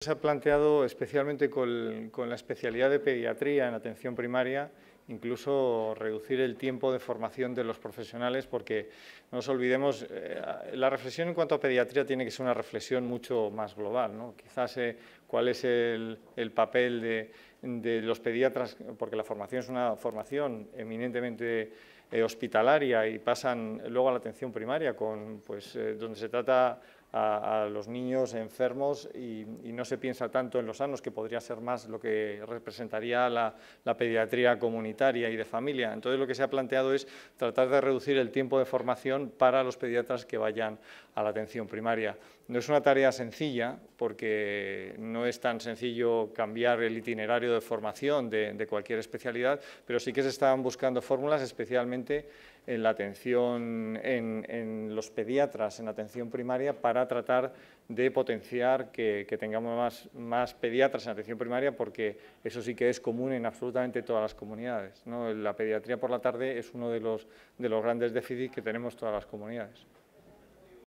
Se ha planteado especialmente con, con la especialidad de pediatría en atención primaria incluso reducir el tiempo de formación de los profesionales, porque no nos olvidemos, eh, la reflexión en cuanto a pediatría tiene que ser una reflexión mucho más global, ¿no? quizás eh, cuál es el, papel de, los pediatras, porque la formación es una formación eminentemente eh, hospitalaria y pasan luego a la atención primaria, con, pues, donde se trata a, los niños enfermos y, no se piensa tanto en los sanos, que podría ser más lo que representaría la pediatría comunitaria y de familia. Entonces, lo que se ha planteado es tratar de reducir el tiempo de formación para los pediatras que vayan a la atención primaria. No es una tarea sencilla, porque no es tan sencillo cambiar el itinerario de formación de, cualquier especialidad, pero sí que se estaban buscando fórmulas, especialmente en la atención, en, los pediatras, en atención primaria, para tratar de potenciar que, tengamos más, pediatras en atención primaria, porque eso sí que es común en absolutamente todas las comunidades. La pediatría por la tarde es uno de los grandes déficits que tenemos todas las comunidades.